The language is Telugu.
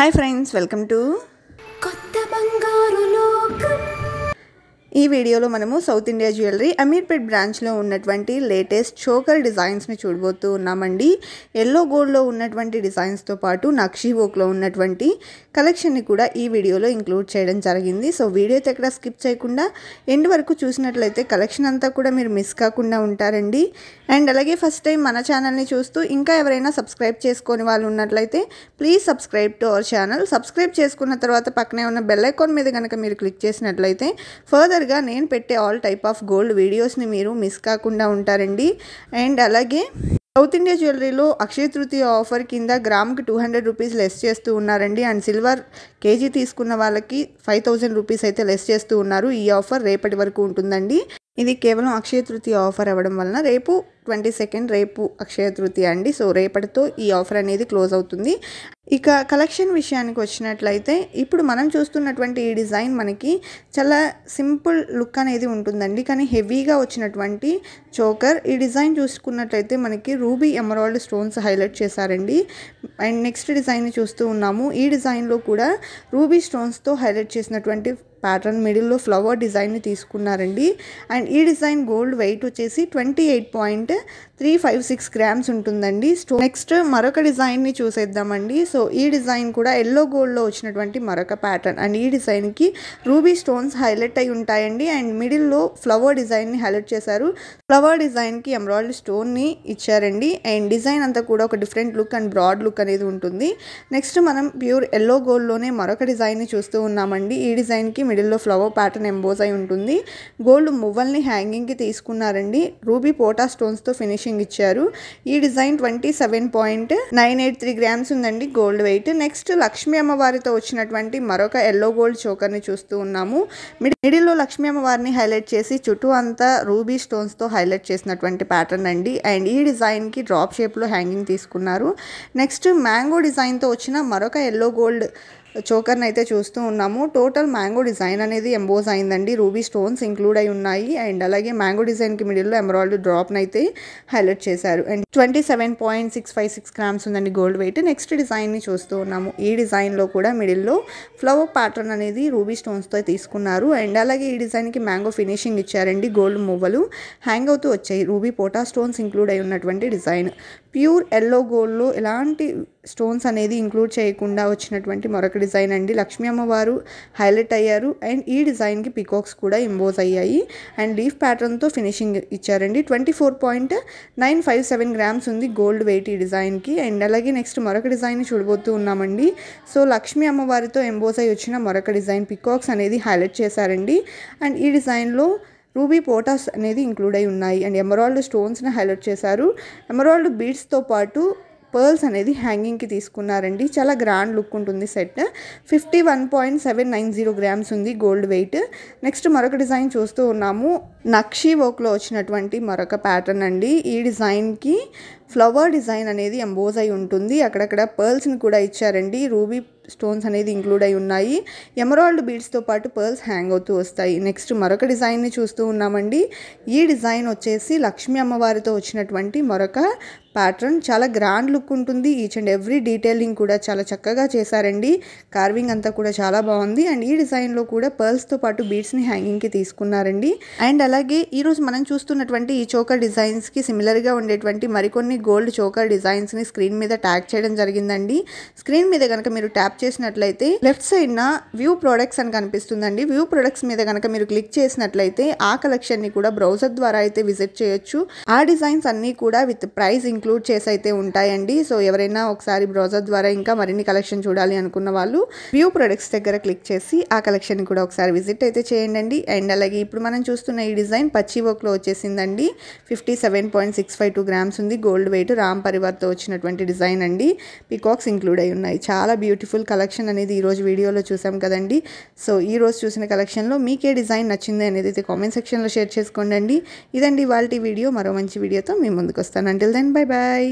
Hi friends, welcome to ఈ వీడియోలో మనము సౌత్ ఇండియా జ్యువెలరీ అమీర్పేట్ బ్రాంచ్లో ఉన్నటువంటి లేటెస్ట్ చోకర్ డిజైన్స్ని చూడబోతూ ఉన్నామండి ఎల్లో గోల్డ్లో ఉన్నటువంటి డిజైన్స్తో పాటు నక్షీ ఉన్నటువంటి కలెక్షన్ని కూడా ఈ వీడియోలో ఇంక్లూడ్ చేయడం జరిగింది సో వీడియో ఎక్కడ స్కిప్ చేయకుండా ఎండ్ వరకు చూసినట్లయితే కలెక్షన్ అంతా కూడా మీరు మిస్ కాకుండా ఉంటారండి అండ్ అలాగే ఫస్ట్ టైం మన ఛానల్ని చూస్తూ ఇంకా ఎవరైనా సబ్స్క్రైబ్ చేసుకొని వాళ్ళు ఉన్నట్లయితే please subscribe to our channel subscribe చేసుకున్న తర్వాత పక్కనే ఉన్న బెల్ ఐకాన్ మీద కనుక మీరు క్లిక్ చేసినట్లయితే ఫర్దర్ రెగ్యులర్గా నేను పెట్టే ఆల్ టైప్ ఆఫ్ గోల్డ్ వీడియోస్ని మీరు మిస్ కాకుండా ఉంటారండి అండ్ అలాగే సౌత్ ఇండియా జ్యువెలరీలో అక్షయ తృతీయ ఆఫర్ కింద గ్రామ్కి టూ హండ్రెడ్ రూపీస్ లెస్ చేస్తూ ఉన్నారండి అండ్ సిల్వర్ కేజీ తీసుకున్న వాళ్ళకి ఫైవ్ థౌజండ్ రూపీస్ అయితే లెస్ చేస్తూ ఉన్నారు ఈ ఆఫర్ రేపటి వరకు ఉంటుందండి ఇది కేవలం అక్షయ తృతీయ ఆఫర్ అవ్వడం వలన రేపు ట్వంటీ సెకండ్ రేపు అక్షయ తృతీయ అండి సో రేపటితో ఈ ఆఫర్ అనేది క్లోజ్ అవుతుంది ఇక కలెక్షన్ విషయానికి వచ్చినట్లయితే ఇప్పుడు మనం చూస్తున్నటువంటి ఈ డిజైన్ మనకి చాలా సింపుల్ లుక్ అనేది ఉంటుందండి కానీ హెవీగా వచ్చినటువంటి చోకర్ ఈ డిజైన్ చూసుకున్నట్లయితే మనకి రూబీ ఎమరాల్డ్ స్టోన్స్ హైలైట్ చేశారండి అండ్ నెక్స్ట్ డిజైన్ చూస్తూ ఉన్నాము ఈ డిజైన్లో కూడా రూబీ స్టోన్స్తో హైలైట్ చేసినటువంటి ప్యాటర్న్ మిడిల్లో ఫ్లవర్ డిజైన్ని తీసుకున్నారండి అండ్ ఈ డిజైన్ గోల్డ్ వెయిట్ వచ్చేసి twenty eight point three five six grams ఉంటుందండి స్టోన్ నెక్స్ట్ మరొక డిజైన్ని చూసేద్దామండి సో ఈ డిజైన్ కూడా ఎల్లో గోల్డ్లో వచ్చినటువంటి మరొక ప్యాటర్న్ అండ్ ఈ డిజైన్కి రూబీ స్టోన్స్ హైలైట్ అయి ఉంటాయండి అండ్ మిడిల్లో ఫ్లవర్ డిజైన్ని హైలైట్ చేశారు ఫ్లవర్ డిజైన్కి ఎంబ్రాయిడరీ స్టోన్ని ఇచ్చారండి అండ్ డిజైన్ అంతా కూడా ఒక different look and broad look అనేది ఉంటుంది నెక్స్ట్ మనం ప్యూర్ ఎల్లో గోల్డ్లోనే మరొక డిజైన్ని చూస్తూ ఉన్నామండి ఈ డిజైన్కి మిడిల్లో ఫ్లవర్ ప్యాటర్న్ ఎంబోజ్ అయి ఉంటుంది గోల్డ్ మువ్వల్ని హ్యాంగింగ్కి తీసుకున్నారండి రూబీ పోటా స్టోన్స్ స్టోన్స్తో ఫినిషింగ్ ఇచ్చారు ఈ design twenty seven point nine eight three grams ఉందండి గోల్డ్ వెయిట్ నెక్స్ట్ లక్ష్మీ అమ్మవారితో వచ్చినటువంటి మరొక ఎల్లో గోల్డ్ చోకర్ని చూస్తూ ఉన్నాము మిడిల్లో లక్ష్మీ అమ్మవారిని హైలైట్ చేసి చుట్టూ అంతా రూబీ స్టోన్స్తో హైలైట్ చేసినటువంటి ప్యాటర్న్ అండి అండ్ ఈ డిజైన్కి డ్రాప్ షేప్లో హ్యాంగింగ్ తీసుకున్నారు నెక్స్ట్ మ్యాంగో డిజైన్తో వచ్చిన మరొక ఎల్లో గోల్డ్ చోకర్ని అయితే చూస్తూ ఉన్నాము టోటల్ మ్యాంగో డిజైన్ అనేది ఎంబోజ్ అయిందండి రూబీ స్టోన్స్ ఇంక్లూడ్ అయి ఉన్నాయి అండ్ అలాగే మ్యాంగో డిజైన్కి మిడిల్లో ఎమరాల్డ్ డ్రాప్ని అయితే హైలైట్ చేశారు and twenty seven point six five six grams ఉందండి గోల్డ్ వెయిట్ నెక్స్ట్ డిజైన్ని చూస్తూ ఉన్నాము ఈ డిజైన్లో కూడా మిడిల్లో ఫ్లవర్ ప్యాటర్న్ అనేది రూబీ స్టోన్స్తో తీసుకున్నారు అండ్ అలాగే ఈ డిజైన్కి మ్యాంగో ఫినిషింగ్ ఇచ్చారండి గోల్డ్ మువ్వలు హ్యాంగ్ అవుతూ వచ్చాయి రూబీ పోటా స్టోన్స్ ఇంక్లూడ్ అయి ఉన్నటువంటి డిజైన్ ప్యూర్ ఎల్లో గోల్డ్లో ఎలాంటి స్టోన్స్ అనేది ఇంక్లూడ్ చేయకుండా వచ్చినటువంటి మరొక డిజైన్ అండి లక్ష్మీ అమ్మవారు హైలైట్ అయ్యారు అండ్ ఈ డిజైన్కి పికాక్స్ కూడా ఇంబోజ్ అయ్యాయి అండ్ లీఫ్ ప్యాటర్న్తో ఫినిషింగ్ ఇచ్చారండి twenty four point nine five seven grams ఉంది గోల్డ్ వెయిట్ ఈ డిజైన్కి అండ్ అలాగే నెక్స్ట్ మరొక డిజైన్ చూడబోతూ ఉన్నామండి సో లక్ష్మీ అమ్మవారితో ఎంబోజ్ అయ్యి వచ్చిన మరొక డిజైన్ పికాక్స్ అనేది హైలైట్ చేశారండి అండ్ ఈ డిజైన్లో రూబీ పోటాస్ అనేది ఇంక్లూడ్ అయి ఉన్నాయి అండ్ ఎమరాల్డ్ స్టోన్స్ని హైలైట్ చేశారు ఎమరాల్డ్ బీడ్స్తో పాటు పర్ల్స్ అనేది హ్యాంగింగ్కి తీసుకున్నారండి చాలా గ్రాండ్ లుక్ ఉంటుంది set fifty one point seven nine zero grams ఉంది గోల్డ్ వెయిట్ నెక్స్ట్ మరొక డిజైన్ చూస్తూ ఉన్నాము నక్షి వర్క్లో వచ్చినటువంటి మరొక ప్యాటర్న్ అండి ఈ డిజైన్కి ఫ్లవర్ డిజైన్ అనేది ఎంబోజ్ అయి ఉంటుంది అక్కడక్కడ పర్ల్స్ని కూడా ఇచ్చారండి రూబీ స్టోన్స్ అనేది ఇంక్లూడ్ అయి ఉన్నాయి ఎమరాల్డ్ బీడ్స్తో పాటు పర్ల్స్ హ్యాంగ్ అవుతూ వస్తాయి నెక్స్ట్ మరొక డిజైన్ని చూస్తూ ఉన్నామండి ఈ డిజైన్ వచ్చేసి లక్ష్మీ అమ్మవారితో వచ్చినటువంటి మరొక ప్యాటర్న్ చాలా గ్రాండ్ లుక్ ఉంటుంది ఈచ్ అండ్ ఎవ్రీ డీటెయిలింగ్ కూడా చాలా చక్కగా చేశారండి కార్వింగ్ అంతా కూడా చాలా బాగుంది అండ్ ఈ డిజైన్లో కూడా పర్ల్స్తో పాటు బీడ్స్ని హ్యాంగింగ్కి తీసుకున్నారండి అండ్ అలాగే ఈరోజు మనం చూస్తున్నటువంటి ఈ చోక డిజైన్స్కి సిమిలర్గా ఉండేటువంటి మరికొన్ని గోల్డ్ చోకర్ డిజైన్స్ ని స్క్రీన్ మీద ట్యాగ్ చేయడం జరిగిందండి స్క్రీన్ మీద కనుక మీరు ట్యాప్ చేసినట్లయితే లెఫ్ట్ సైడ్న వ్యూ ప్రొడక్ట్స్ అని కనిపిస్తుందండి వ్యూ ప్రొడక్ట్స్ మీద కనుక మీరు క్లిక్ చేసినట్లయితే ఆ కలెక్షన్ ని కూడా బ్రౌజర్ ద్వారా అయితే విజిట్ చేయొచ్చు ఆ డిజైన్స్ అన్ని కూడా విత్ ప్రైస్ ఇంక్లూడ్ చేసి అయితే ఉంటాయండి సో ఎవరైనా ఒకసారి బ్రౌజర్ ద్వారా ఇంకా మరిన్ని కలెక్షన్ చూడాలి అనుకున్న వాళ్ళు వ్యూ ప్రొడక్ట్స్ దగ్గర క్లిక్ చేసి ఆ కలెక్షన్ కూడా ఒకసారి విజిట్ అయితే చేయండి అండ్ అలాగే ఇప్పుడు మనం చూస్తున్న ఈ డిజైన్ పచ్చి లో వచ్చేసిందండి fifty seven point six five two grams ఉంది గోల్డ్ హండ్రెడ్ వెయిట్ రామ్ పరివార్తో వచ్చినటువంటి డిజైన్ అండి పీకాక్స్ ఇంక్లూడ్ అయి ఉన్నాయి చాలా బ్యూటిఫుల్ కలెక్షన్ అనేది ఈరోజు వీడియోలో చూసాం కదండి సో ఈరోజు చూసిన కలెక్షన్లో మీకే డిజైన్ నచ్చింది అనేది అయితే కామెంట్ సెక్షన్లో షేర్ చేసుకోండి ఇదండి వాళ్ళ వీడియో మరో మంచి వీడియోతో మీ ముందుకు వస్తాను అంటిల్ దెన్ బై బాయ్